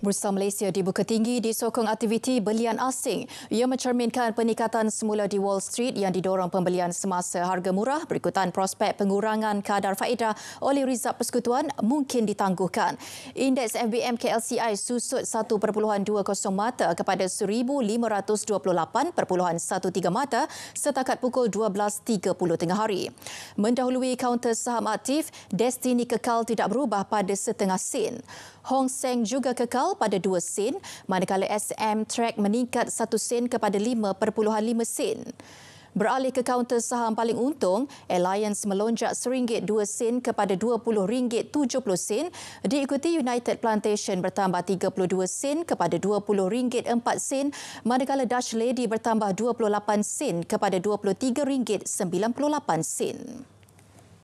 Bursa Malaysia dibuka tinggi disokong aktiviti belian asing. Ia mencerminkan peningkatan semula di Wall Street yang didorong pembelian semasa harga murah berikutan prospek pengurangan kadar faedah oleh Rizab Persekutuan mungkin ditangguhkan. Indeks FBM KLCI susut 1.20 mata kepada 1,528.13 mata setakat pukul 12.30 tengah hari. Mendahului kaunter saham aktif, destini kekal tidak berubah pada setengah sen. Hong Seng juga kekal nol pada 2 sen manakala SM Track meningkat 1 sen kepada 5.5 sen. Beralih ke kaunter saham paling untung, Alliance melonjak RM1.2 sen kepada RM20.70 sen, diikuti United Plantation bertambah 32 sen kepada RM20.04 sen, manakala Dutch Lady bertambah 28 sen kepada RM23.98 sen.